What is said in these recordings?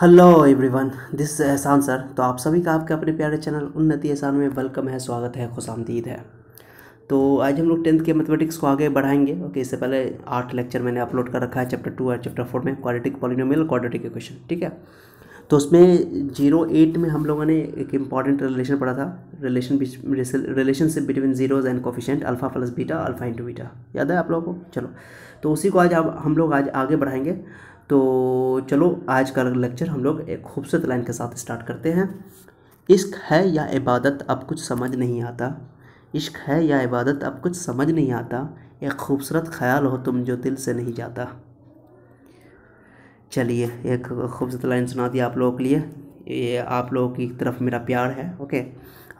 hello everyone this is Ehsan sir तो आप सभी का आपके अपने प्यारे चैनल उन्नति एहसान में वेलकम है स्वागत है खुश आमदीद है तो आज हम लोग टेंथ के मैथमेटिक्स को आगे बढ़ाएंगे ओके okay, इससे पहले आठ लेक्चर मैंने अपलोड कर रखा है चैप्टर टू और चैप्टर फोर में क्वाड्रेटिक पॉलिनोमियल क्वाड्रेटिक इक्वेशन ठीक है तो उसमें जीरो एट में हम लोगों ने एक इंपॉर्टेंट रिलेशन पढ़ा था relation relationship between zeros and coefficient alpha plus beta alpha into beta याद है आप लोगों को चलो तो उसी को आज आप हम लोग आज आगे बढ़ाएंगे तो चलो आज का लेक्चर हम लोग एक खूबसूरत लाइन के साथ स्टार्ट करते हैं इश्क है या इबादत अब कुछ समझ नहीं आता इश्क है या इबादत अब कुछ समझ नहीं आता एक खूबसूरत ख्याल हो तुम जो दिल से नहीं जाता चलिए एक खूबसूरत लाइन सुना दी आप लोगों के लिए ये आप लोगों की तरफ मेरा प्यार है ओके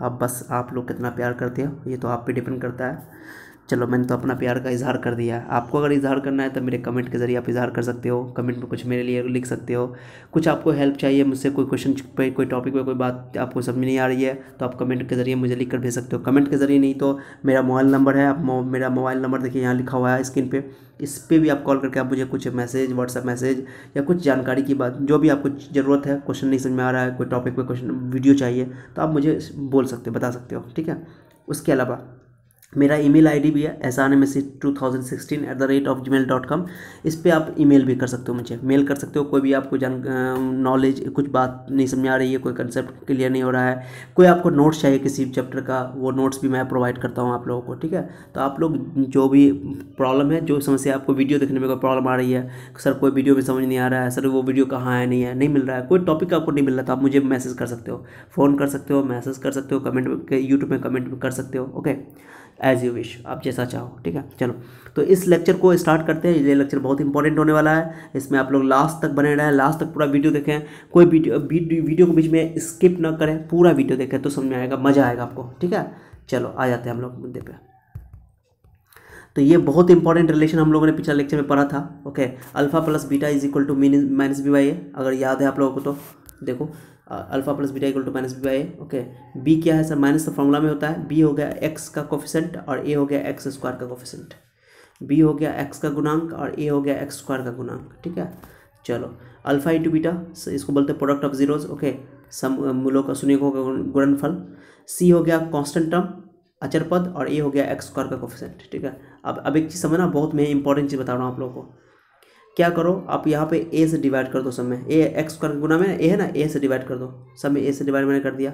आप बस आप लोग कितना प्यार करते हो ये तो आप पे डिपेंड करता है चलो मैंने तो अपना प्यार का इजहार कर दिया आपको अगर इजहार करना है तो मेरे कमेंट के ज़रिए आप इजहार कर सकते हो कमेंट में कुछ मेरे लिए लिख सकते हो कुछ आपको हेल्प चाहिए मुझसे कोई क्वेश्चन पे कोई टॉपिक पे कोई बात आपको समझ नहीं आ रही है तो आप कमेंट के ज़रिए मुझे लिख कर भेज सकते हो कमेंट के ज़रिए नहीं तो मेरा मोबाइल नंबर है आप मेरा मोबाइल नंबर देखिए यहाँ लिखा हुआ है स्क्रीन पर इस पर भी आप कॉल करके आप मुझे कुछ मैसेज व्हाट्सअप मैसेज या कुछ जानकारी की बात जो भी आपको ज़रूरत है क्वेश्चन नहीं समझ में आ रहा है कोई टॉपिक पर क्वेश्चन वीडियो चाहिए तो आप मुझे बोल सकते हो बता सकते हो ठीक है उसके अलावा मेरा ईमेल आईडी भी है S R M S C two thousand sixteen at the rate of gmail dot com इस पर आप ईमेल भी कर सकते हो मुझे मेल कर सकते हो कोई भी आपको जान नॉलेज कुछ बात नहीं समझ आ रही है कोई कंसेप्ट क्लियर नहीं हो रहा है कोई आपको नोट्स चाहिए किसी चैप्टर का वो नोट्स भी मैं प्रोवाइड करता हूँ आप लोगों को ठीक है तो आप लोग जो भी प्रॉब्लम है जो समस्या आपको वीडियो देखने में कोई प्रॉब्लम आ रही है सर कोई वीडियो में समझ नहीं आ रहा है सर वो वीडियो कहाँ है नहीं है नहीं मिल रहा है कोई टॉपिक आपको नहीं मिल रहा तो आप मुझे मैसेज कर सकते हो फ़ोन कर सकते हो मैसेज कर सकते हो कमेंट यूट्यूब में कमेंट कर सकते हो ओके एज यू विश आप जैसा चाहो ठीक है चलो तो इस लेक्चर को स्टार्ट करते हैं ये लेक्चर बहुत इंपॉर्टेंट होने वाला है इसमें आप लोग लास्ट तक बने रहें लास्ट तक पूरा वीडियो देखें कोई वीडियो वीडियो के बीच में स्किप ना करें पूरा वीडियो देखें तो समझ में आएगा मज़ा आएगा आपको ठीक है चलो आ जाते हैं हम लोग मुद्दे पर तो ये बहुत इंपॉर्टेंट रिलेशन हम लोगों ने पिछले लेक्चर में पढ़ा था okay alpha plus beta is equal to minus B by A अगर याद है आप लोगों को तो देखो alpha plus beta equal to minus B by okay B क्या है सर माइनस तो फॉर्मूला में होता है बी हो गया एक्स का कोफिशेंट और ए हो गया एक्स स्क्वायर का कोफिशेंट बी हो गया एक्स का गुणांक और ए हो गया एक्स स्क्वायर का गुणांक ठीक है चलो अल्फा इंटू बीटा इसको बोलते हैं product of zeros okay sum मूलों का सुनिए का गुणनफल सी हो गया कॉन्स्टेंट टर्म अचर पद और ए हो गया एक्स स्क्वायर का कोफिशेंट ठीक है अब अब एक चीज़ समझना बहुत मैं इंपॉर्टेंट चीज़ बता रहा हूँ आप लोगों को क्या करो आप यहाँ पे ए से डिवाइड कर दो सब में ए एक्स का गुना में ए है ना ए से डिवाइड कर दो सब में ए से डिवाइड मैंने कर दिया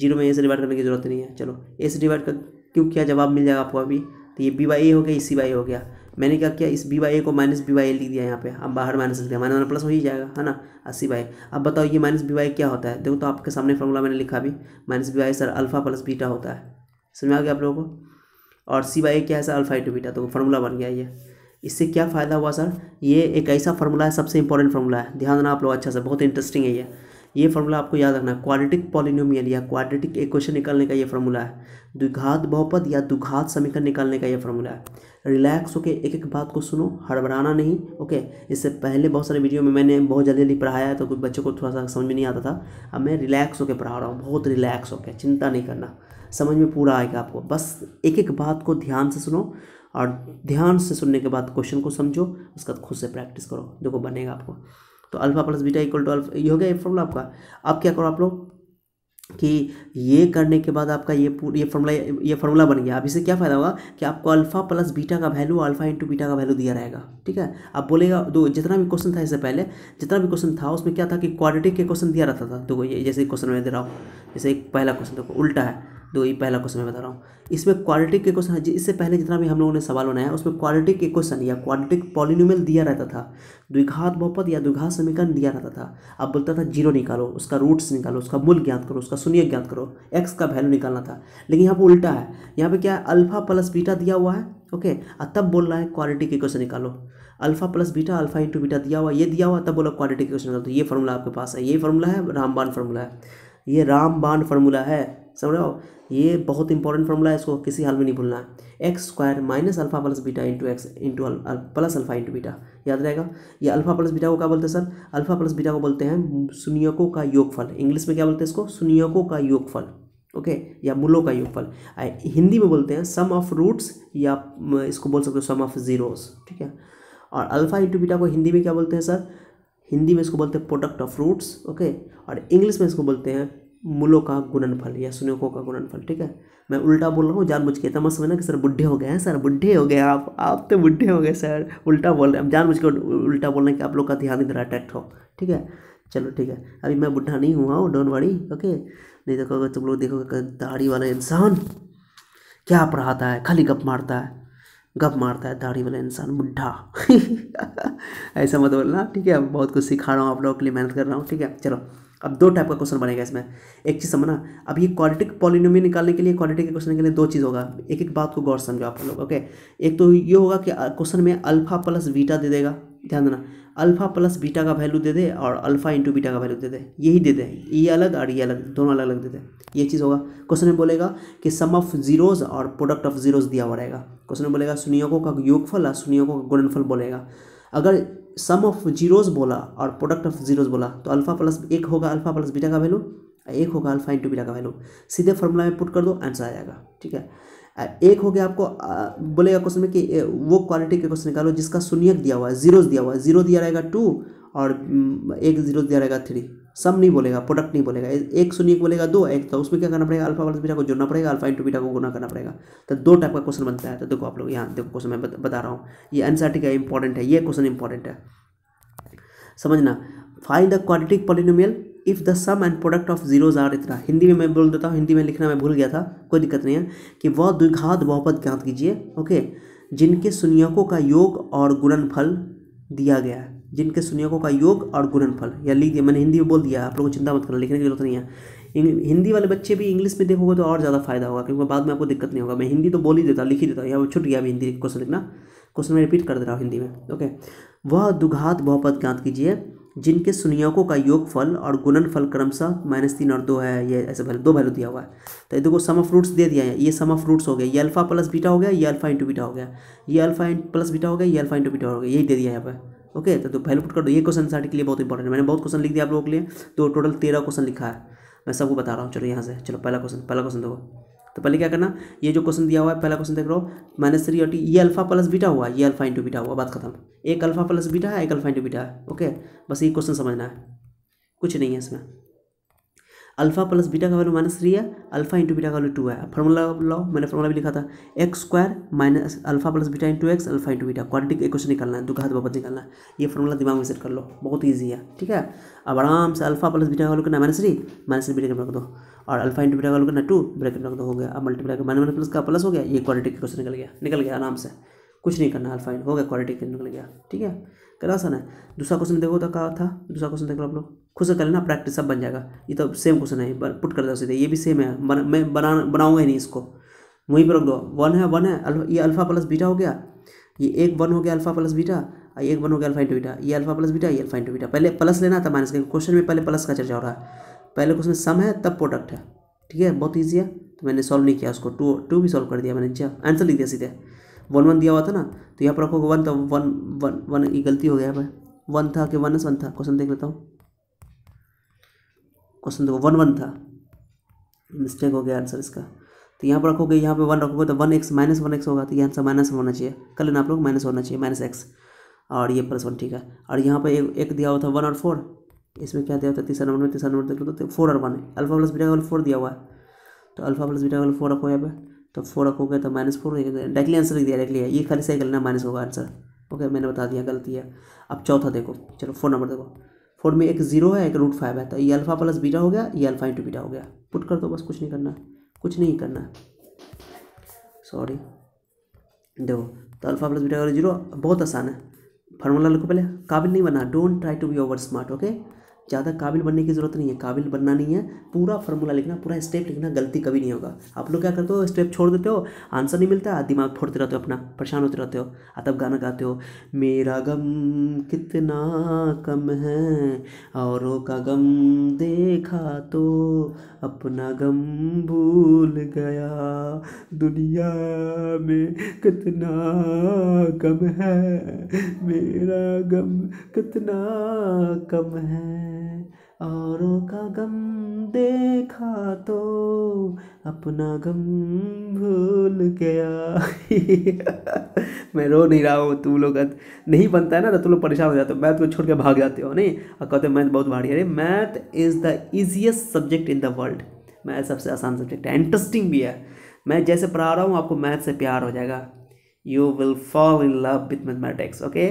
जीरो में ए से डिवाइड करने की जरूरत नहीं है चलो ए से डिवाइड कर क्यों क्या जवाब मिल जाएगा आपको अभी तो ये बी बाई ए हो गया इसी बाई हो गया मैंने क्या किया इस बी बाई ए को माइनस बी बाई ए लिख दिया यहाँ पे अब बाहर माइनस लिख दिया माइनस माइनस प्लस हो ही जाएगा है ना अस्सी बाई अब बताओ ये माइनस बी बाई क्या होता है देखो तो आपके सामने फॉर्मूला मैंने लिखा अभी minus B by sir alpha plus beta होता है समझ में आ गया आप लोगों को और सी बाई क्या है सर अल्फा टू बीटा तो फॉर्मूला बन गया ये इससे क्या फ़ायदा हुआ सर ये एक ऐसा फार्मूला है सबसे इंपॉर्टेंट फार्मूला है ध्यान देना आप लोग अच्छा से बहुत इंटरेस्टिंग है ये ये फार्मूला आपको याद रखना है क्वाड्रेटिक पॉलिनोमियल या क्वाड्रेटिक इक्वेशन निकालने का ये फार्मूला है द्विघात बहुपद या द्विघात समीकरण निकालने का ये फार्मूला है रिलैक्स होके एक एक बात को सुनो हड़बड़ाना नहीं ओके इससे पहले बहुत सारे वीडियो में मैंने बहुत जल्दी जल्दी पढ़ाया है तो कुछ बच्चों को थोड़ा सा समझ में नहीं आता था अब मैं रिलैक्स होकर पढ़ा रहा हूँ बहुत रिलैक्स होकर चिंता नहीं करना समझ में पूरा आएगा आपको बस एक एक बात को ध्यान से सुनो और ध्यान से सुनने के बाद क्वेश्चन को समझो उसके बाद खुद से प्रैक्टिस करो देखो बनेगा आपको तो alpha plus beta equal to alpha ये हो गया ये फॉर्मूला आपका अब क्या करो आप लोग कि ये करने के बाद आपका ये ये फॉर्मूला ये फार्मूला बन गया अब इससे क्या फ़ायदा होगा कि आपको अल्फा प्लस बीटा का वैल्यू अल्फा इंटू बीटा का वैल्यू दिया रहेगा ठीक है आप बोलेगा दो जितना भी क्वेश्चन था इससे पहले जितना भी क्वेश्चन था उसमें क्या था कि क्वाड्रेटिक के क्वेश्चन दिया रहता था देखो ये जैसे क्वेश्चन मैं दे रहा हूँ जैसे एक पहला क्वेश्चन देखो उल्टा है दो ये पहला क्वेश्चन मैं बता रहा हूँ इसमें क्वालिटी के क्वेश्चन इससे पहले जितना भी हम लोगों ने सवाल बनाया उसमें क्वालिटी के क्वेश्चन या क्वालिटिक पॉलिनोमियल दिया रहता था द्विघात बहुपद या द्विघात समीकरण दिया रहता था अब बोलता था जीरो निकालो उसका रूट्स निकालो उसका मूल ज्ञात करो उसका शून्य ज्ञात करो एक्स का वैल्यू निकालना था लेकिन यहाँ पर उल्टा है यहाँ पर क्या है अल्फा प्लस बीटा दिया हुआ है ओके और तब बोल रहा है क्वालिटी के क्वेश्चन निकालो alpha plus beta alpha into beta दिया हुआ ये दिया हुआ तब बोला क्वालिटी के क्वेश्चन निकालो तो ये फॉर्मूला आपके पास है ये फार्मूला है रामबान फार्मूला है ये रामबान फार्मूला है समझ रहे हो ये बहुत इंपॉर्टेंट फॉर्मूला है इसको किसी हाल में नहीं भूलना है X square minus alpha plus beta into X into plus alpha into beta याद रहेगा ये अल्फा प्लस बीटा को क्या बोलते हैं सर अल्फा प्लस बीटा को बोलते हैं सुनियोकों का योगफल इंग्लिश में क्या बोलते हैं इसको सुनियोकों का योगफल ओके okay, या मूलों का योगफल हिंदी में बोलते हैं सम ऑफ रूट्स या इसको बोल सकते हो सम ऑफ जीरोस ठीक है और अल्फा इंटू बीटा को हिंदी में क्या बोलते हैं सर हिंदी में इसको बोलते हैं प्रोडक्ट ऑफ रूट्स ओके और इंग्लिश में इसको बोलते हैं मूलों का गुणनफल या सुनकों का गुणनफल ठीक है मैं उल्टा बोल रहा हूँ जानबूझ के तमस में ना कि सर बुढ़े हो गए हैं सर बुढ़े हो गए आप आप तो बुढ़े हो गए सर उल्टा बोल रहे हैं हम जानबूझ के उल्टा बोल रहे हैं कि आप लोग का ध्यान इधर अटैक्ट हो ठीक है चलो ठीक है अभी मैं बुढ़ा नहीं हुआ हूँ डोंट वरी ओके नहीं तो अगर तुम लोग देखोगे दाढ़ी वाला इंसान क्या पढ़ाता है खाली गप मारता है गप मारता है दाढ़ी वाला इंसान बुढ़ा ऐसा मत बोलना ठीक है बहुत कुछ सिखा रहा हूँ आप लोगों के लिए मेहनत कर रहा हूँ ठीक है चलो अब दो टाइप का क्वेश्चन बनेगा इसमें एक चीज़ समझना अब ये क्वालिटिक पॉलिनोमी निकालने के लिए क्वालिटी के क्वेश्चन के लिए दो चीज़ होगा एक एक बात को गौर समझो आप लोग ओके एक तो ये होगा कि क्वेश्चन में अल्फा प्लस बीटा दे देगा ध्यान देना अल्फा प्लस बीटा का वैल्यू दे दे और अल्फा इंटू बीटा का वैल्यू दे दे यही दे दे ये अलग और ये अलग दोनों अलग अलग दे दे ये चीज़ होगा क्वेश्चन में बोलेगा कि सम ऑफ जीरोज और प्रोडक्ट ऑफ जीरोज दिया हुआ रहेगा क्वेश्चन में बोलेगा सुनियोगों का योगफल और सुनियोगों का गुणनफल बोलेगा अगर सम ऑफ जीरोज बोला और प्रोडक्ट ऑफ जीरोज बोला तो अल्फा प्लस एक होगा अल्फा प्लस बीटा का वैल्यू एक होगा अल्फा इंटू बीटा का वैल्यू सीधे फॉर्मूला में पुट कर दो आंसर आ जाएगा ठीक है एक हो गया आपको बोलेगा क्वेश्चन में कि वो क्वालिटी के क्वेश्चन निकालो जिसका शून्यक दिया हुआ है जीरोज दिया हुआ है जीरो दिया रहेगा टू और हम्म, एक जीरो दिया रहेगा थ्री सम नहीं बोलेगा प्रोडक्ट नहीं बोलेगा एक शून्य बोलेगा दो एक तो उसमें क्या करना पड़ेगा अल्फा वाला बीटा को जोड़ना पड़ेगा अल्फा इंटू बीटा को गुना करना पड़ेगा तो दो टाइप का क्वेश्चन बनता है तो देखो आप लोग यहाँ देखो क्वेश्चन मैं बता रहा हूँ ये एनसीआरटी का इंपॉर्टेंट है ये क्वेश्चन इंपॉर्टेंट है समझना find the quadratic polynomial if the sum and product of zeros are इतना हिंदी में मैं बोल देता हूँ हिंदी में लिखना मैं भूल गया था कोई दिक्कत नहीं है कि वह द्विघात बहुपद ज्ञात कीजिए ओके जिनके शून्यकों का योग और गुणनफल दिया गया है जिनके शून्यकों का योग और गुणनफल या लिख दिया मैंने हिंदी में बोल दिया आप लोगों को चिंता मत करना लिखने की जरूरत नहीं है हिंदी वाले बच्चे भी इंग्लिश में देखोगे तो और ज़्यादा फायदा होगा क्योंकि बाद में आपको दिक्कत नहीं होगा मैं हिंदी तो बोल ही देता लिख ही देता हूँ या छुट गया अभी हिंदी क्वेश्चन लिखना क्वेश्चन में रिपीट कर दे रहा हूँ हिंदी में ओके वह दुघात बहुपद ज्ञात कीजिए जिनके सुनियोकों का योग फल और फल क्रमशः माइनस तीन और दो है ये ऐसे भैलू दो वैल्यू दिया हुआ है तो ये देखो सम ऑफ रूट्स दे दिया है ये सम ऑफ रूट्स हो गया ये अल्फा प्लस बीटा हो गया ये अल्फा इंटू बीटा हो गया ये अल्फा प्लस बीटा हो गया ये अल्फा इंटू बीटा हो गया यही दे दिया है यहाँ पर ओके तो, वैल्यू तो पुट कर दो ये क्वेश्चन साइड के लिए बहुत इंपॉर्टेंट है मैंने बहुत क्वेश्चन लिख दिया आप लोगों के लिए तो टोटल तेरह क्वेश्चन लिखा है मैं सबको बता रहा हूँ चलो यहाँ से चलो पहला क्वेश्चन पहला क्वेश्चन देखो तो पहले क्या करना ये जो क्वेश्चन दिया हुआ है पहला क्वेश्चन देख रहा हूँ माइनस थ्री और ये अल्फा प्लस बीटा हुआ ये अल्फा इंटू बीटा हुआ बात खत्म एक अल्फा प्लस बीटा है एक अल्फा इंटू बीटा है ओके बस ये क्वेश्चन समझना है कुछ नहीं है इसमें अल्फा प्लस बीटा का वैल्यू माइनस थ्री है अल्फा इंटू बीटा का वैल्यू टू है फॉर्मूला लो मैंने फॉर्मूला भी लिखा था X square minus alpha plus beta into X alpha into beta quadratic equation निकालना है दुखा वापस निकालना है ये फॉर्मूला दिमाग में सेट कर लो बहुत ईजी है ठीक है अब आराम से अल्फा प्लस बीटा का वैल्यू करना minus three minus three beta में रख दो और अल्फा इंटू बीटा का वैल्यू करना टू ब्रेक रख दो हो गया अब मल्टीप्लाई का माइनस प्लस का प्लस हो गया ये क्वाड्रेटिक क्वेश्चन निकल गया निकल गया आराम से कुछ नहीं करना अल्फा हो गया क्वालिटी के निकल गया ठीक है करा आसान है दूसरा क्वेश्चन देखो तो कहा था दूसरा क्वेश्चन देख लो आप लोग खुद से कर लेना प्रैक्टिस सब बन जाएगा ये तो सेम क्वेश्चन है पुट कर दो सीधे ये भी सेम है मैं बना बनाऊंगा ही नहीं इसको वहीं पर रख दो वन है वन है ये अल्फा प्लस बीटा हो गया ये एक वन हो गया अल्फा प्लस बीटा एक वन हो गया अल्फा इंटू बीटा ये अल्फा प्लस बीटा ये अल्फा इंटू बीटा पहले प्लस लेना था माइनस लेना क्वेश्चन में पहले प्लस का चर्चा हो रहा है पहले क्वेश्चन सम है तब प्रोडक्ट है ठीक है बहुत ईजी है तो मैंने सॉल्व नहीं किया उसको टू टू भी सॉल्व कर दिया मैंने आंसर लिख दिया सीधे वन वन दिया हुआ था ना तो यहाँ पर रखोगे वन तो वन वन वन ये गलती हो गया भाई वन था कि वन एस वन था क्वेश्चन देख लेता हूँ क्वेश्चन देखो वन वन था मिस्टेक हो गया आंसर इसका तो यहाँ पर रखोगे यहाँ पे वन रखोगे तो one X minus one X होगा तो ये आंसर माइनस होना चाहिए कल ना आप लोग माइनस होना चाहिए माइनस एक्स और ये प्लस वन ठीक है और यहाँ पर एक, एक दिया हुआ था वन और फोर इसमें क्या दिया था तीसरा नंबर में तीसरा नंबर देख लो तो फोर और वन है अल्फा प्लस बीटा का फोर दिया हुआ है तो अल्फा प्लस बीटा का फोर रखो यहाँ पर तो फोर रखोगे तो माइनस फोर डायरेक्टली आंसर लिख दिया डायरेक्टली ये खाली सही करना माइनस होगा आंसर ओके मैंने बता दिया गलती है अब चौथा देखो चलो फोर नंबर देखो फोर में एक जीरो है एक रूट फाइव है तो ये अल्फा प्लस बीटा हो गया ये अल्फा इंटू बीटा हो गया पुट कर दो बस कुछ नहीं करना कुछ नहीं करना सॉरी देखो तो अल्फा प्लस बीटा जीरो बहुत आसान है फार्मूला लिखो पहले काबिल नहीं बना don't try to be over smart okay ज़्यादा काबिल बनने की ज़रूरत नहीं है काबिल बनना नहीं है पूरा फॉर्मूला लिखना पूरा स्टेप लिखना गलती कभी नहीं होगा आप लोग क्या करते हो स्टेप छोड़ देते हो आंसर नहीं मिलता दिमाग फोड़ते रहते हो अपना परेशान होते रहते हो आ तब गाना गाते हो मेरा गम कितना कम है औरों का गम देखा तो अपना गम भूल गया दुनिया में कितना कम है मेरा गम कितना कम है औरों का गम देखा तो अपना गम भूल गया मैं रो नहीं रहा हूँ तुम लोग नहीं बनता है ना तो तुम लोग परेशान हो जाते हो मैथ को तो छोड़ के भाग जाते हो नहीं और कहते हो मैथ तो बहुत भारी है अरे math is the easiest subject in the world math सबसे आसान सब्जेक्ट है इंटरेस्टिंग भी है मैं जैसे पढ़ा रहा हूँ आपको मैथ से प्यार हो जाएगा you will fall in love with mathematics okay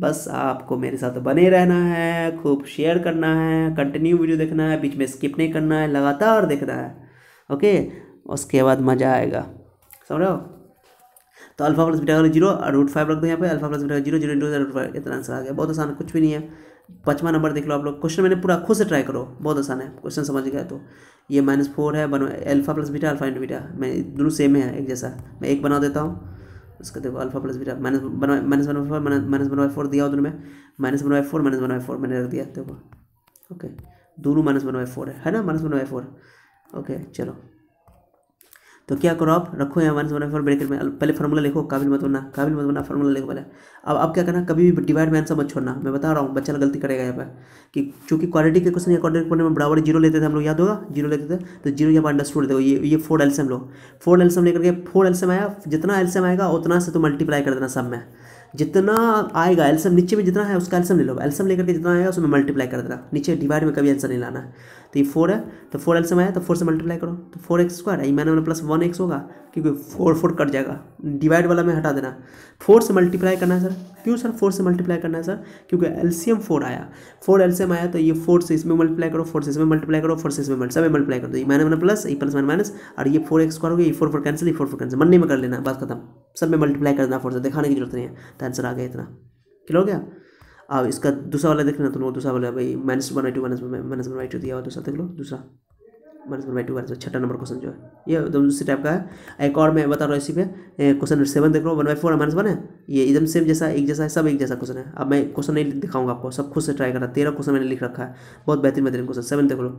बस आपको मेरे साथ बने रहना है खूब शेयर करना है कंटिन्यू वीडियो देखना है बीच में स्किप नहीं करना है लगातार देखना है ओके उसके बाद मज़ा आएगा समझ रहे हो तो alpha plus beta zero root five रख दो यहाँ पे alpha plus beta zero zero into root five इतना आंसर आ गया बहुत आसान कुछ भी नहीं है पचवा नंबर देख लो आप लोग क्वेश्चन मैंने पूरा खुद से ट्राई करो बहुत आसान है क्वेश्चन समझ गया तो ये माइनस फोर है बनो alpha plus beta alpha into beta मैं दोनों सेम है एक जैसा मैं एक बना देता हूँ इसका देखो alpha plus beta minus one minus one by four minus one by four दिया उधर में minus one by four minus one by four मैंने रख दिया देखो ओके दोनों माइनस वन बाई फोर है है ना minus one by four okay चलो तो क्या करो आप रखो यहाँ माइनस वन फोर ब्रेकेट में पहले फॉर्मूला लिखो काबिल मत बनना काबिल मत बनना फॉर्मूला लिखो पहले अब आप क्या करना कभी भी डिवाइड में आंसर मत छोड़ना मैं बता रहा हूँ बच्चा गलती करेगा यहाँ पर कि चूंकि क्वालिटी के क्वेश्चन अकॉर्डिंग पढ़ने में बराबर जीरो लेते थे हम लोग याद होगा जीरो लेते थे तो जीरो यहाँ पर अंडरस्टूड देखो ये ये फोर एल्सम लो फोर एल्सम लेकर के फोर एल्सम आया जितना एल्सम आएगा उतना से तो मल्टीप्लाई कर देना सब में जितना आएगा एल्सम नीचे में जितना है उसका एल्सम ले लो एल्सम लेकर के जितना आएगा उसमें मल्टीप्लाई कर देना नीचे डिवाइड में कभी आंसर नहीं लाना तो ये फोर है तो फोर एल आया में है तो फोर से मल्टीप्लाई करो तो फोर एक्स स्क्वायर है मैंने मैंने प्लस वन एक्स होगा क्योंकि फोर फोर कट जाएगा डिवाइड वाला में हटा देना फोर से मल्टीप्लाई करना है सर क्यों सर फोर से मल्टीप्लाई करना है सर क्योंकि एलसीएम फोर आया फोर एल्सीयम आया तो ये फोर से इसमें मल्टीप्लाई करो फोर से इसमें मल्टीप्लाई करो फोर से इसमें सब मल्टीप्लाई करो दो ये मैंने मैंने प्लस ये प्लस मैंने माइनस और ये फोर एक्स स्क्वायर हो गया ये फोर फोर कैंसिल ये फोर फोर कैंसिल मनने में कर लेना बात खत्म सब में मल्टीप्लाई करना फोर से दिखाने की जरूरत नहीं है तो आंसर आ गया इतना क्लियर हो गया और इसका दूसरा वाला देख लेना तुम तो लोग दूसरा वाला भाई minus one by two minus minus one by two दिया हुआ दूसरा देख लो दूसरा minus one by two answer छठा नंबर क्वेश्चन जो है ये दूसरे टाइप का है एक और मैं बता रहा हूँ इसी पे क्वेश्चन नंबर सेवन देख रहा हूँ one by four minus one है ये एकदम सेम जैसा एक जैसा है सब एक जैसा क्वेश्चन है अब मैं क्वेश्चन नहीं दिखाऊंगा आपको सब खुद से ट्राई करना तेरह क्वेश्चन मैंने लिख रखा है बहुत बेहतरीन बेहतरीन क्वेश्चन सेवन देख लो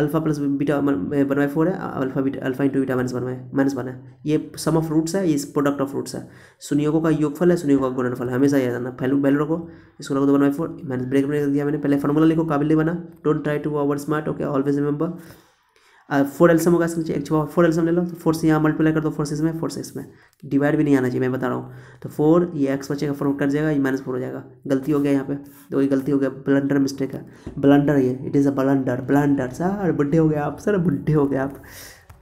alpha plus beta one by four है alpha beta alpha into beta minus one minus one है ये सम ऑफ रूट्स है ये प्रोडक्ट ऑफ रूट्स है सुनियोगों का योगफल है सुनियोगों का गुणनफल हमेशा याद रखना फैलू वैल्यू रखो इसको रखो दो one by four minus bracket bracket दिया मैंने पहले फॉर्मूला लिखो काबिल बना don't try to over smart okay always remember four एल्सम होगा इसके एक फोर एल्सम ले लो तो फोर से यहाँ मल्टीप्लाई कर दो फोर सिक्स में फोर सिक्स में डिवाइड भी नहीं आना चाहिए मैं बता रहा हूँ तो फोर ये एक्स बचेगा फोर कट जाएगा ये माइनस फोर हो जाएगा गलती हो गया यहाँ पे तो ये गलती हो गया ब्लंडर मिस्टेक है ब्लंडर ये it is a blunder blunder sir बुढ़े हो गए आप सर बुढ़े हो गए आप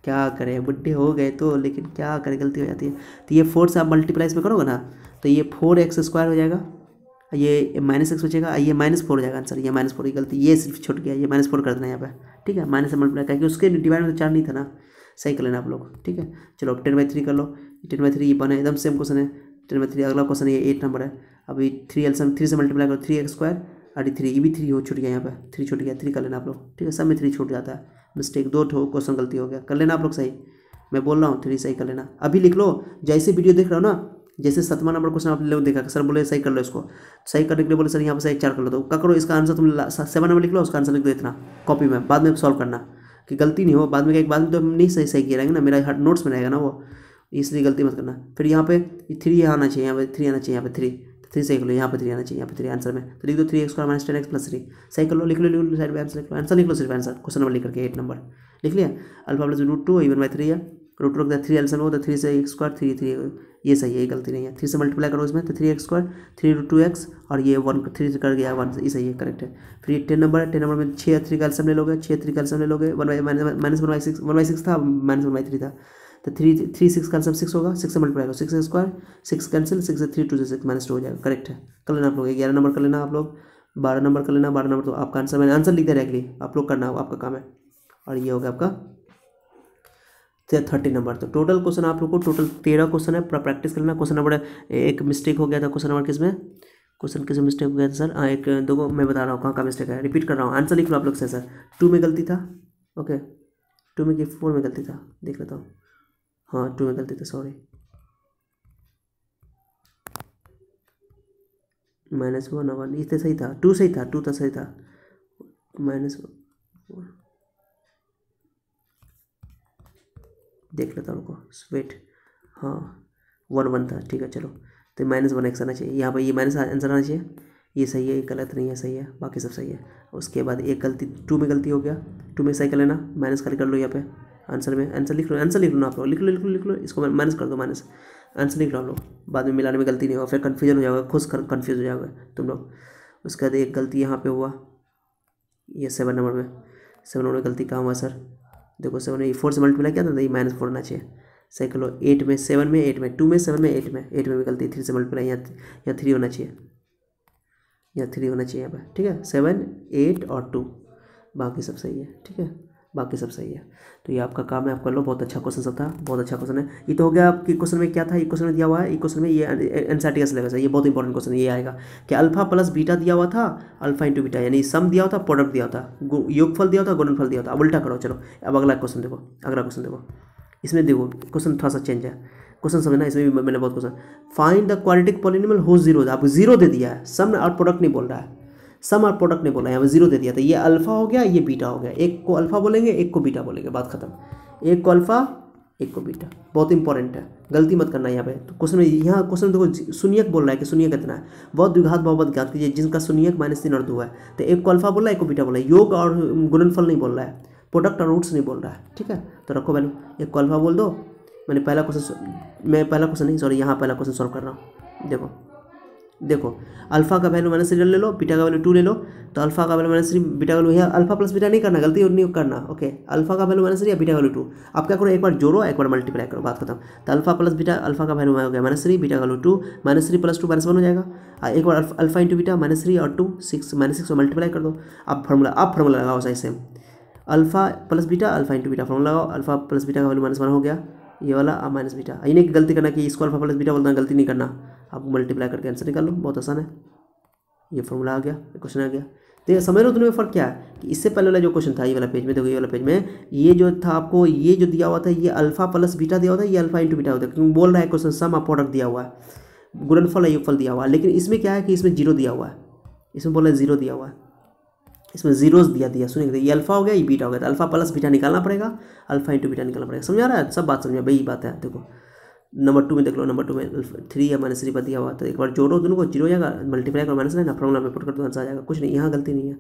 क्या करें बुढ़े हो गए तो लेकिन क्या करें गलती हो जाती है तो ये फोर से आप मल्टीप्लाई इसमें करोगे ना तो ये फोर एक्स स्क्वायर हो जाएगा ये माइनस एक्स बचेगा ये माइनस फोर हो जाएगा आंसर ये माइनस फोर की गलती ये सिर्फ छुट गया ये माइनस फोर कर देना यहाँ पर ठीक है माइनस से मल्टीप्लाई करके उसके डिवाइड में तो चार नहीं था ना सही कर लेना आप लोग ठीक है चलो अब टेन बाई थ्री कर लो टेन बाई थ्री ये बना एकदम सेम क्वेश्चन है टेन बाई थ्री अगला क्वेश्चन ये एट नंबर है अभी थ्री एल सम थ्री से मल्टीप्लाई करो थ्री एक्स स्क्वायर अरे थ्री ये भी थ्री हो छूट गया यहाँ पर थ्री छूट गया थ्री कर लेना आप लोग ठीक है सब में थ्री छूट जाता है मिस्टेक दो ठो क्वेश्चन गलती हो गया कर लेना आप लोग सही मैं बोल रहा हूँ थ्री सही कर लेना अभी लिख लो जैसे वीडियो देख रहा हो ना जैसे सतवा नंबर क्वेश्चन आप लोग देखा सर बोले सही कर लो इसको सही करने के लिए बोले सर यहाँ पर सही चार कर लो तो क्या करो इसका आंसर तुम सेवन नंबर लिख लो उसका आंसर लिख दो इतना कॉपी में बाद में सॉल्व करना कि गलती नहीं हो बाद में एक बाद में तो हम नहीं सही सही किया रहेंगे ना मेरा हर नोट्स में रहेगा ना वो इसलिए गलती मत करना फिर यहाँ पे थ्री आना चाहिए यहाँ पे थ्री आना चाहिए यहाँ पे थ्री थ्री तो सही कर लो यहाँ पे थ्री आना चाहिए यहाँ पे थ्री आंसर में तो लिख दो three x square minus ten x plus three सही कर लो लिख लो लिख लो साइड में आंसर लिख लो आंसर लिख लो सिर्फ आंसर क्वेश्चन नंबर लिख करके एट नंबर लिख लिया alpha plus root two even by three है रूट टू रखता है थ्री एल्सर हो तो थ्री से एक स्क्वायर थ्री थ्री ये सही है ये गलती नहीं है थ्री से मल्टीप्लाई करो इसमें तो three x square three two two x और ये वन थ्री कर गया वन ये सही है करेक्ट है फिर ये टेन नंबर है टेन नंबर में छः थ्री का ले लोगे छः थ्री का ले लोगे one by minus one by six one by six था माइनस वन बाई थ्री था तो थ्री थ्री सिक्स का सिक्स होगा सिक्स से मल्टीप्लाई करो six square six cancel six three two से सिक्स माइनस टू हो जाएगा करेक्ट है कर लेना आप लोग ग्यारह नंबर कर लेना आप लोग बारह नंबर कर लेना बारह नंबर तो आपका आंसर मैंने आंसर लिख दिया डायरेक्टली आप लोग करना आपका काम है और ये होगा आपका थर्टी नंबर तो टोटल क्वेश्चन आप लोग को टोटल तेरह क्वेश्चन है पूरा प्रैक्टिस करना क्वेश्चन नंबर एक मिस्टेक हो गया था क्वेश्चन नंबर किस में क्वेश्चन किस मिस्टेक हो गया था सर आ, हाँ, एक देखो मैं बता रहा हूँ कहाँ का मिस्टेक है रिपीट कर रहा हूँ आंसर लिख लो आप लोग से सर टू में गलती था ओके टू में की फोर में गलती था देख लेता हूँ हाँ टू में गलती था सॉरी माइनस वन वन इतने सही था टू सही था टू था तो सही था माइनस वन देख लेता हूँ उनको स्वेट हाँ वन वन था ठीक है चलो तो माइनस वन एक्स आना चाहिए यहाँ पर ये माइनस आंसर आना चाहिए ये सही है ये गलत नहीं है सही है बाकी सब सही है उसके बाद एक गलती टू में गलती हो गया टू में सही कर लेना माइनस खाली कर लो यहाँ पे आंसर में आंसर लिख लो आंसर लिख लो आप लोग लिख लो लिख लो लिख लो इसको माइनस कर दो माइनस आंसर लिख लो लो बाद में मिलाने में गलती नहीं होगा फिर कन्फ्यूजन हो जाओगे खुद कन्फ्यूज हो जाओगे तुम लोग उसके बाद एक गलती यहाँ पर हुआ ये सेवन नंबर में सेवन नंबर में गलती कहाँ हुआ सर देखो सेवन में फोर से मल्टीप्लाई किया तो ये माइनस फोर होना चाहिए सही लो एट में सेवन में एट में टू में सेवन में एट में एट में भी गलती थ्री से मल्टीप्लाई यहाँ यहाँ थ्री होना चाहिए यहाँ थ्री होना चाहिए यहाँ पर ठीक है सेवन एट और टू बाकी सब सही है ठीक है बाकी सब सही है तो ये आपका काम है आप कर लो बहुत अच्छा क्वेश्चन सब था बहुत अच्छा क्वेश्चन है ये तो हो गया आपके क्वेश्चन में क्या था ये क्वेश्चन में दिया हुआ है ये क्वेश्चन में ये एनसाइटिका सिलेबस है ये बहुत इंपॉर्टेंट क्वेश्चन ये आएगा कि अल्फा प्लस बीटा दिया हुआ था अल्फा इंटू बीटा यानी सम दिया हुआ था प्रोडक्ट दिया था योग फल दिया था फल दिया था अब उल्टा करो चलो अब अगला क्वेश्चन देखो अगला क्वेश्चन देखो इसमें देखो क्वेश्चन थोड़ा सा चेंज है क्वेश्चन समझना इसमें भी मैंने बहुत question find the quadratic polynomial हो जीरो आपको जीरो दे दिया है सम और प्रोडक्ट नहीं बोल रहा है सम और प्रोडक्ट ने बोला यहाँ पर जीरो दे दिया था ये अल्फ़ा हो गया ये बीटा हो गया एक को अल्फ़ा बोलेंगे एक को बीटा बोलेंगे बात खत्म एक को अल्फ़ा एक को बीटा बहुत इंपॉर्टेंट है गलती मत करना यहाँ पे तो क्वेश्चन यहाँ क्वेश्चन देखो सुनियक बोल रहा है कि सुनियक कितना है बहुत द्विघात बहुत ज्ञात कीजिए जिनका सुनियक माइनस तीन और दो है तो एक को अल्फा बोल रहा है एक को बीटा बोल रहा है योग और गुणनफल नहीं बोल रहा है प्रोडक्ट और रूट्स नहीं बोल रहा है ठीक है तो रखो वैल्यू एक को अल्फा बोल दो मैंने पहला क्वेश्चन मैं पहला क्वेश्चन नहीं सॉरी यहाँ पहला क्वेश्चन सॉल्व कर रहा हूँ देखो देखो अल्फा का वैल्यू माइनस थ्री ले लो बीटा का वैल्यू टू ले लो तो अल्फा का value minus three beta value है अल्फा प्लस बीटा नहीं करना गलती और नहीं करना ओके अल्फा का वैल्यू माइनस थ्री या बीटा वैल्यू टू आप क्या करो एक बार जोड़ो एक बार मल्टीप्लाई करो बात खत्म तो अल्फा प्लस बीटा अल्फा का वैल्यू हो गया minus three beta value two minus three plus two minus one हो जाएगा एक बार alpha into beta minus three और two six minus six multiply कर दो आप फॉर्मूला आप फॉर्मूला लगाओ सही same alpha plus beta alpha into beta formula लगाओ अल्फा प्लस बीटा का वैल्यू माइनस वन हो गया ये वाला आ माइनस बीटा ये नहीं गलती करना कि इसको अल्फा प्लस बीटा बोलना गलती नहीं करना आप मल्टीप्लाई करके आंसर निकाल लो बहुत आसान है ये फॉर्मूला आ गया क्वेश्चन आ गया तो ये समझ लो हो फर्क क्या है कि इससे पहले वाला जो क्वेश्चन था ये वाला पेज में देखो ये वाला पेज में ये जो था आपको ये जो दिया हुआ था ये अल्फा प्लस बीटा दिया हुआ था ये अल्फा इंटू बीटा होता है क्योंकि बोल रहा है क्वेश्चन सम आप प्रोडक्ट दिया हुआ है गुणनफल है ये फल दिया हुआ है लेकिन इसमें क्या है कि इसमें जीरो दिया हुआ है इसमें बोला जीरो दिया हुआ है इसमें जीरोज़ दिया दिया सुनिए ये अल्फा हो गया ये बीटा हो गया तो अल्फा प्लस बीटा निकालना पड़ेगा अल्फा इंटू बीटा निकालना पड़ेगा समझा रहा है सब बात समझा भाई बात है देखो नंबर टू में देख लो नंबर टू में थ्री या माइनस थ्री पर दिया हुआ तो एक बार जोड़ो दोनों को जीरो हो जाएगा मल्टीप्लाई करो माइनस ना फॉर्मूला में पुट कर दो आंसर आ जाएगा कुछ नहीं यहाँ गलती नहीं है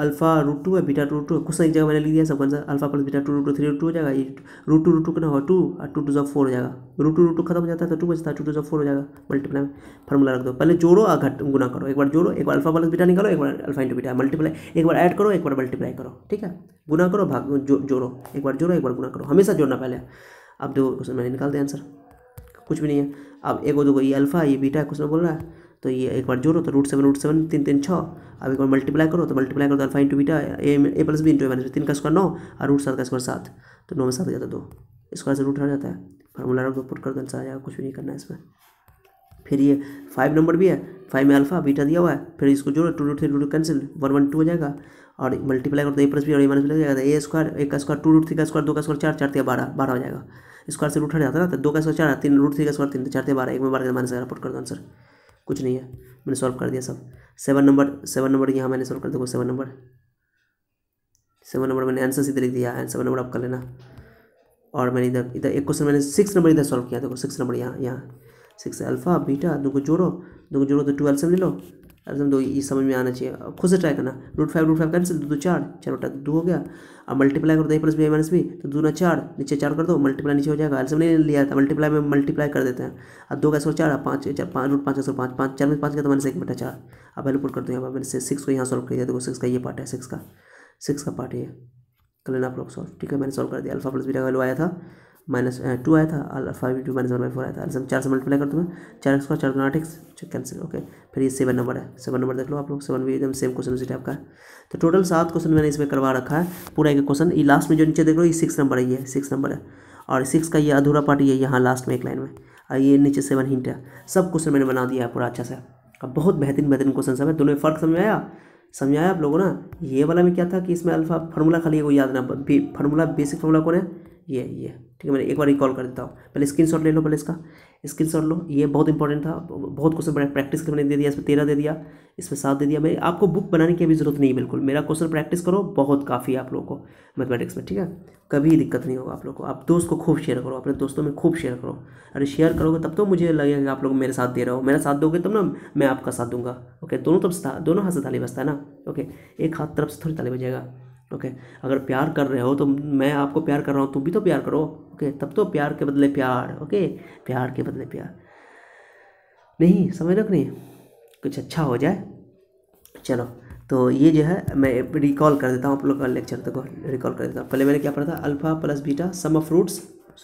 अल्फा रूट टू है बीटा टू टू कुछ एक जगह मैंने लिख दिया सब answer alpha plus beta two root three root two हो जाएगा ये रूट टू रूट टू का हो टू और टू टू जब फोर हो जाएगा रूट टू रूट टू खत्म हो जाता है तो टू बचता है टू टू जब फोर हो जाएगा मल्टीप्लाई में फॉर्मूला रख दो पहले जोड़ो और घट गुना करो एक बार जोड़ो एक बार अल्फा प्लस बीटा निकालो एक बार अल्फा इंटू बीटा मल्टीप्लाई एक बार ऐड करो एक बार मल्टीप्लाई करो ठीक है गुना करो भाग जोड़ो एक बार जोड़ो एक बार गुना करो हमेशा जोड़ना पहले अब दो क्वेश्चन मैंने निकाल दिया आंसर कुछ भी नहीं है अब एक दो ये अल्फा ये बीटा क्वेश्चन बोल रहा है तो ये एक बार जोड़ो तो रूट सेवन रूट सेवन तीन तीन छः अब एक बार मल्टीप्लाई करो तो मल्टीप्लाई करो तो alpha into beta A A plus B into A minus तीन का स्क्वायर नौ और रूट सात का स्क्वायर सात तो नौ में सात जाता है दो स्क्वायर से रूट हट जाता है फार्मूला रख दो पुट कर दो आंसर आ जाएगा कुछ भी नहीं करना है इसमें फिर ये फाइव नंबर भी है फाइव में अल्फा बीटा दिया हुआ है फिर इसको जोड़ो two root three two two cancel one one two हो जाएगा और मल्टीप्लाई करो तो ए प्लस बी और ए माइनस लग जाएगा ए तो स्क्वायर एक का स्क्वायर टू रूट थ्री का स्क्वायर दो का स्क्वायर चार चार तीन बारह बारह हो जाएगा स्क्वायर से रूट हट जाता है ना तो दो का स्क्वायर चार तीन रूट थ्री का स्क्वायर तीन तो चार तीन बारह एक में बारह माइनस पुट कर दो आंसर कुछ नहीं है मैंने सॉल्व कर दिया सब सेवन नंबर सेवन नंबर यहाँ मैंने सॉल्व कर देखो सेवन नंबर सेवन नंबर मैंने आंसर सीधे लिख दिया सेवन नंबर आप कर लेना और मैंने इधर इधर एक क्वेश्चन मैंने सिक्स नंबर इधर सॉल्व किया देखो सिक्स नंबर यहाँ यहाँ सिक्स अल्फा बीटा दो को जोड़ो दो को जोड़ो तो टू एल्सियम ले लो एल्सम दो ये समझ में आना चाहिए अब खुद से ट्राई करना root five root five cancel दो दो चार चार बटा दो हो गया अब मल्टीप्लाई करो A plus B minus B तो दो ना चार नीचे चार कर दो मल्टीप्लाई नीचे हो जाएगा एल्सम नहीं लिया था मल्टीप्लाई में मल्टीप्लाई कर देते हैं अब दो का सौ चार पाँच चार पाँच रूट पाँच का सौ पाँच पाँच चार में पाँच का तो माइनस एक बटा चार अब वैल्यू पुट कर दो यहाँ मैंने सिक्स को यहाँ सॉल्व कर दिया देखो सिक्स का ये पार्ट है सिक्स का सिक्स का पार्ट ये कर लेना आप लोग सॉल्व ठीक है मैंने सॉल्व कर दिया अल्फा प्लस बीटा का वैल्यू आया था माइनस टू आया था five into two minus one by four आया था अल्सम चार से मल्टीप्लाई कर दूँ चार एक्स का चार गुना आठ एक्स कैंसिल ओके फिर ये सेवन नंबर है सेवन नंबर देख लो आप लोग सेवन भी एकदम सेम क्वेश्चन उसी टाइप का है तो टोटल सात क्वेश्चन मैंने इसमें करवा रखा है पूरा एक क्वेश्चन ये लास्ट में जो नीचे देख लो ये सिक्स नंबर है ये सिक्स नंबर है और सिक्स का ये अधूरा पार्ट ये यहाँ लास्ट में एक लाइन में और ये नीचे सेवन हिंट है सब क्वेश्चन मैंने बना दिया है पूरा अच्छा से अब बहुत बेहतरीन बेहतरीन क्वेश्चन सब है दोनों में फ़र्क समझ आया समझ आया आप लोगों ना ये वाला में क्या था कि इसमें अल्फा फार्मूला खाली है वो याद ना फार्मूला बेसिक फार्मूला कौन है ये ये ठीक है मैंने एक बार रिकॉल कर देता हूँ पहले स्क्रीन ले लो पहले इसका स्क्रीन लो ये बहुत इंपॉर्टेंट था बहुत क्वेश्चन बड़ा प्रैक्टिस मैंने दे दिया इसमें तेरह दे दिया इसमें सात दे दिया मैं आपको बुक बनाने की भी जरूरत नहीं है बिल्कुल मेरा क्वेश्चन प्रैक्टिस करो बहुत काफ़ी आप लोगों को मैथमेटिक्स में ठीक है कभी दिक्कत नहीं होगा आप लोग को आप दोस्त को खूब शेयर करो अपने दोस्तों में खूब शेयर करो अरे शेयर करोगे तब तो मुझे लगेगा कि आप लोग मेरे साथ दे रहे हो मेरा साथ दोगे तब ना मैं आपका साथ दूंगा ओके दोनों तरफ से दोनों हाथ से ताली बजता है ना ओके एक हाथ तरफ से थोड़ी ताली बजेगा ओके अगर प्यार कर रहे हो तो मैं आपको प्यार कर रहा हूँ तुम भी तो प्यार करो ओके तब तो प्यार के बदले प्यार ओके प्यार के बदले प्यार नहीं समझ रख नहीं कुछ अच्छा हो जाए चलो तो ये जो है मैं रिकॉल कर देता हूँ आप लोग का लेक्चर तक तो रिकॉल कर देता हूँ पहले मैंने क्या पढ़ा था alpha plus beta sum of roots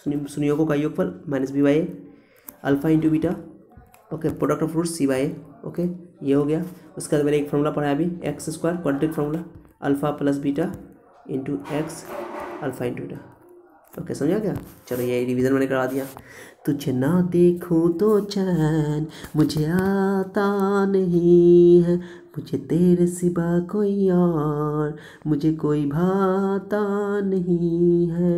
सुनियोगों का योगफल minus B by A alpha into beta okay product of roots C by okay ये हो गया उसके बाद मैंने एक फॉर्मूला पढ़ाया अभी x square quadratic formula alpha plus beta into x alpha into beta okay समझा गया चलो ये रिवीजन मैंने करा दिया तुझे ना देखूं तो चैन मुझे आता नहीं है मुझे तेरे सिवा कोई और मुझे कोई भाता नहीं है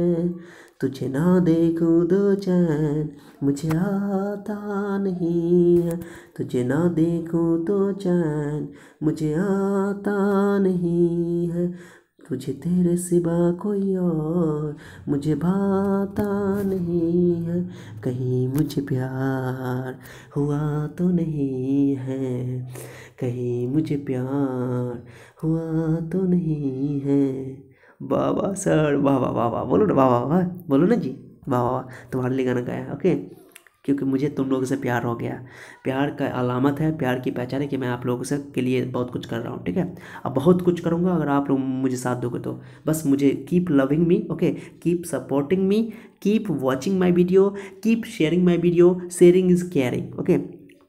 तुझे ना देखूं दो चैन मुझे आता नहीं है तुझे ना देखूं तो चैन मुझे आता नहीं है तुझे तेरे सिवा कोई और मुझे भाता नहीं है कहीं मुझे प्यार हुआ तो नहीं है कहीं मुझे प्यार हुआ तो नहीं है बाबा सर वाह वाह वाह वाह बोलो ना वाह वाह वाह बोलो ना जी वाह वाह वाह तुम्हारे लिए गाना गाया ओके क्योंकि मुझे तुम लोगों से प्यार हो गया प्यार का अलामत है प्यार की पहचान है कि मैं आप लोगों से के लिए बहुत कुछ कर रहा हूँ ठीक है अब बहुत कुछ करूँगा अगर आप लोग मुझे साथ दोगे तो बस मुझे keep loving me okay keep supporting me keep watching my video keep sharing my video sharing is caring okay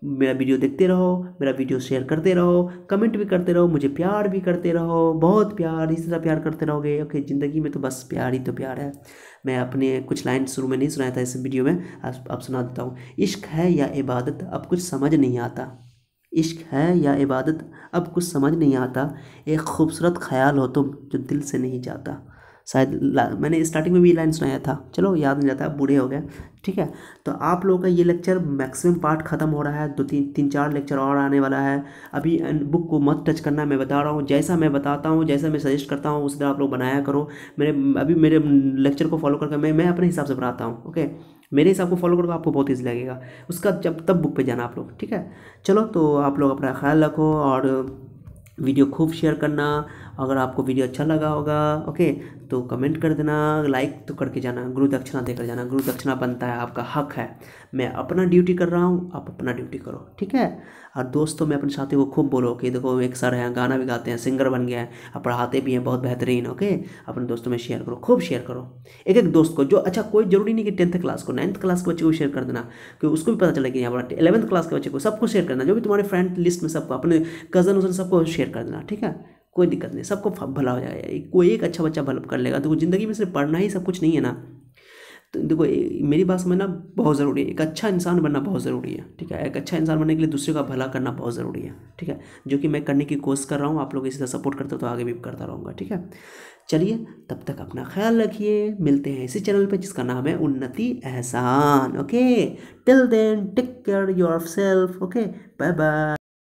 मेरा वीडियो देखते रहो मेरा वीडियो शेयर करते रहो कमेंट भी करते रहो मुझे प्यार भी करते रहो बहुत प्यार इस तरह प्यार करते रहोगे ओके ज़िंदगी में तो बस प्यार ही तो प्यार है मैं अपने कुछ लाइन शुरू में नहीं सुनाया था इस वीडियो में अब सुना देता हूँ इश्क है या इबादत अब कुछ समझ नहीं आता इश्क है या इबादत अब कुछ समझ नहीं आता एक खूबसूरत ख्याल हो तुम जो दिल से नहीं जाता शायद मैंने स्टार्टिंग में भी ये लाइन सुनाया था चलो याद नहीं जाता बूढ़े हो गए ठीक है तो आप लोगों का ये लेक्चर मैक्सिमम पार्ट ख़त्म हो रहा है दो तीन तीन चार लेक्चर और आने वाला है अभी बुक को मत टच करना मैं बता रहा हूँ जैसा मैं बताता हूँ जैसा मैं सजेस्ट करता हूँ उस तरह आप लोग बनाया करो मेरे अभी मेरे लेक्चर को फॉलो करके मैं मैं अपने हिसाब से बनाता हूँ ओके मेरे हिसाब को फॉलो करोगे आपको बहुत ईजी लगेगा उसका जब तब बुक पर जाना आप लोग ठीक है चलो तो आप लोग अपना ख्याल रखो और वीडियो खूब शेयर करना अगर आपको वीडियो अच्छा लगा होगा ओके तो कमेंट कर देना लाइक तो करके जाना गुरु दक्षिणा देकर जाना गुरु दक्षिणा बनता है आपका हक है मैं अपना ड्यूटी कर रहा हूँ आप अपना ड्यूटी करो ठीक है और दोस्तों मैं अपने साथियों को खूब बोलो कि देखो एक सर हैं गाना भी गाते हैं सिंगर बन गया है और पढ़ाते भी हैं बहुत बेहतरीन ओके अपने दोस्तों में शेयर करो खूब शेयर करो एक एक दोस्त को जो अच्छा कोई जरूरी नहीं कि टेंथ क्लास को नाइन्थ क्लास के बच्चे को शेयर कर देना क्योंकि उसको भी पता चले कि यहाँ पर इलेवंथ क्लास के बच्चे को सबको शेयर करना जो भी तुम्हारे फ्रेंड लिस्ट में सबको अपने कजन उजन सबको शेयर कर देना ठीक है कोई दिक्कत नहीं सबको भला हो जाएगा कोई एक अच्छा बच्चा भल कर लेगा तो जिंदगी में सिर्फ पढ़ना ही सब कुछ नहीं है ना तो देखो मेरी बात समझना बहुत ज़रूरी है एक अच्छा इंसान बनना बहुत ज़रूरी है ठीक है एक अच्छा इंसान बनने के लिए दूसरे का भला करना बहुत ज़रूरी है ठीक है जो कि मैं करने की कोशिश कर रहा हूँ आप लोग इसी तरह सपोर्ट करते हो तो आगे भी करता रहूँगा ठीक है चलिए तब तक अपना ख्याल रखिए मिलते हैं इसी चैनल पर जिसका नाम है Unnati Ehsan okay till then take care yourself okay bye bye